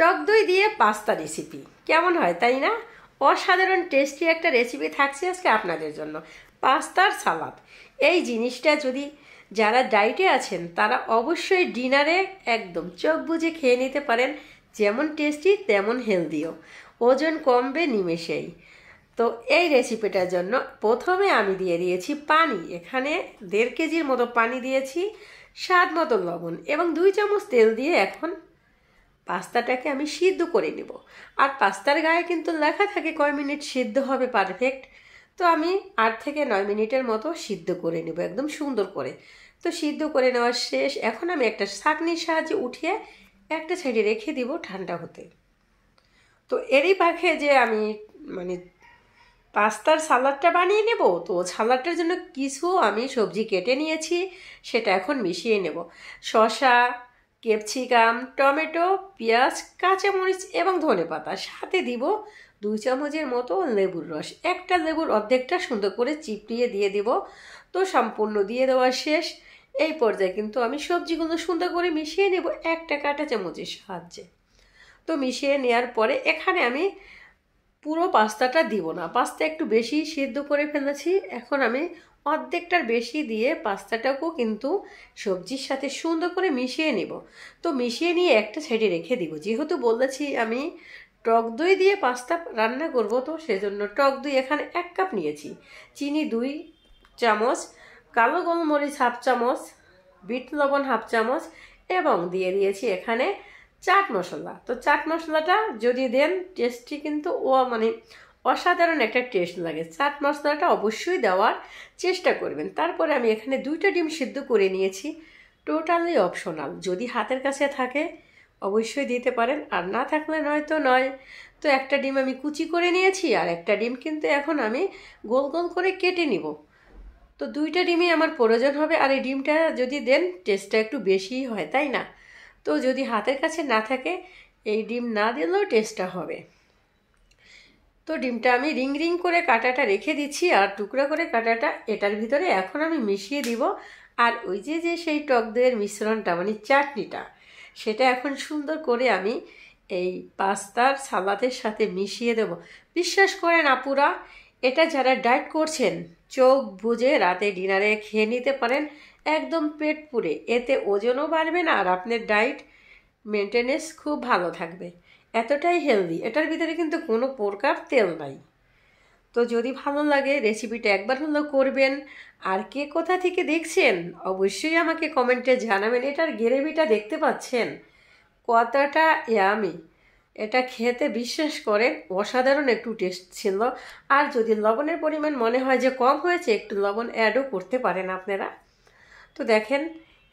টক দই দিয়ে pasta recipe কেমন হয় তাই না অসাধারণ টেস্টি একটা রেসিপি থাকছে আজকে আপনাদের জন্য পাস্তার সালাদ এই জিনিসটা যদি যারা ডায়েটে আছেন তারা অবশ্যই ডিনারে একদম চোখ বুঝে খেয়ে নিতে পারেন যেমন টেস্টি তেমন হেলদিও ওজন কমবে নিমেষেই তো এই রেসিপিটার জন্য প্রথমে আমি দিয়ে দিয়েছি পানি এখানে দেড় কেজির মতো পানি দিয়েছি স্বাদ মতো লবণ এবং দুই চামচ তেল দিয়ে এখন পাস্তাটাকে আমি সিদ্ধ করে নেব আর পাস্তার গায়ে কিন্তু লেখা থাকে কয় মিনিট সিদ্ধ হবে পারফেক্ট তো আমি আট থেকে নয় মিনিটের মতো সিদ্ধ করে নেব একদম সুন্দর করে তো সিদ্ধ করে নেওয়া শেষ এখন আমি একটা ছাঁকনির সাহায্যে উঠিয়ে একটা সাইডে রেখে দিব ঠান্ডা হতে তো এরই পাখে যে আমি মানে পাস্তার সালাডটা বানিয়ে নেব তো সালাডটার জন্য কিছু আমি সবজি কেটে নিয়েছি সেটা এখন মিশিয়ে নেব শশা ক্যাপসিকাম টমেটো পেঁয়াজ কাঁচামরিচ এবং ধনে পাতা সাথে দিব দুই চামচের মতো লেবুর রস একটা লেবুর অর্ধেকটা সুন্দর করে চিপড়িয়ে দিয়ে দেব তো সম্পূর্ণ দিয়ে দেওয়া শেষ এই পর্যায়ে কিন্তু আমি সবজিগুলো সুন্দর করে মিশিয়ে নেব একটা কাঁটা চামচের সাহায্যে তো মিশিয়ে নেওয়ার পরে এখানে আমি পুরো পাস্তাটা দিব না পাস্তা একটু বেশি সিদ্ধ করে ফেলেছি এখন আমি অর্ধেকটার বেশি দিয়ে পাস্তাটাকেও কিন্তু সবজির সাথে সুন্দর করে মিশিয়ে নেব তো মিশিয়ে নিয়ে একটা সাইডে রেখে দিব যেহেতু বলেছি আমি টক দই দিয়ে পাস্তা রান্না করব তো সেজন্য টক দই এখানে এক কাপ নিয়েছি চিনি দুই চামচ কালো গোলমরিচ হাফ চামচ বিট লবণ হাফ চামচ এবং দিয়ে দিয়েছি এখানে চাট মশলা তো চাট মশলাটা যদি দেন টেস্টি কিন্তু ও মানে অসাধারণ একটা টেস্ট লাগে চাট মশলাটা অবশ্যই দেওয়ার চেষ্টা করবেন তারপরে আমি এখানে দুইটা ডিম সিদ্ধ করে নিয়েছি টোটালি অপশনাল যদি হাতের কাছে থাকে অবশ্যই দিতে পারেন আর না থাকলে নয় তো নয় তো একটা ডিম আমি কুচি করে নিয়েছি আর একটা ডিম কিন্তু এখন আমি গোল গোল করে কেটে নিব তো দুইটা ডিমই আমার প্রয়োজন হবে আর এই ডিমটা যদি দেন টেস্টটা একটু বেশিই হয় তাই না তো যদি হাতের কাছে না থাকে এই ডিম না দিলেও টেস্টটা হবে তো ডিমটা আমি রিং রিং করে কাটাটা রেখে দিচ্ছি আর টুকরা করে কাটাটা এটার ভিতরে এখন আমি মিশিয়ে দিব আর ওই যে যে সেই টক দইয়ের মিশ্রণটা মানে চাটনিটা সেটা এখন সুন্দর করে আমি এই পাস্তার সালাদের সাথে মিশিয়ে দেব বিশ্বাস করেন আপুরা এটা যারা ডায়েট করছেন চোখ বুঝে রাতে ডিনারে খেয়ে নিতে পারেন একদম পেট পুরে এতে ওজনও বাড়বে না আর আপনার ডায়েট মেনটেনেন্স খুব ভালো থাকবে এতটাই হেলদি এটার ভিতরে কিন্তু কোনো প্রকার তেল নাই তো যদি ভালো লাগে রেসিপিটা একবার হলেও করবেন আর কে কোথা থেকে দেখছেন অবশ্যই আমাকে কমেন্টে জানাবেন এটার গ্রেভিটা দেখতে পাচ্ছেন কতটা ইয়ামি এটা খেতে বিশ্বাস করেন অসাধারণ একটু টেস্ট ছিল আর যদি লবণের পরিমাণ মনে হয় যে কম হয়েছে একটু লবণ অ্যাডও করতে পারেন আপনারা তো দেখেন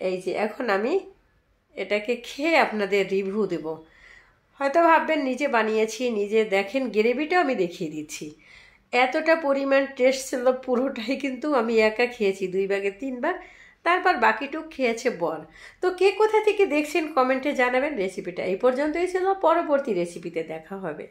এই যে এখন আমি এটাকে খেয়ে আপনাদের রিভিউ দেবো হয়তো ভাববেন নিজে বানিয়েছি নিজে দেখেন গ্রেভিটাও আমি দেখিয়ে দিচ্ছি এতটা পরিমাণ টেস্ট ছিল পুরোটাই কিন্তু আমি একা খেয়েছি দুই ভাগে তিন ভাগ তারপর বাকিটুক খেয়েছে বর তো কে কোথা থেকে দেখছেন কমেন্টে জানাবেন রেসিপিটা এই পর্যন্তই ছিল পরবর্তী রেসিপিতে দেখা হবে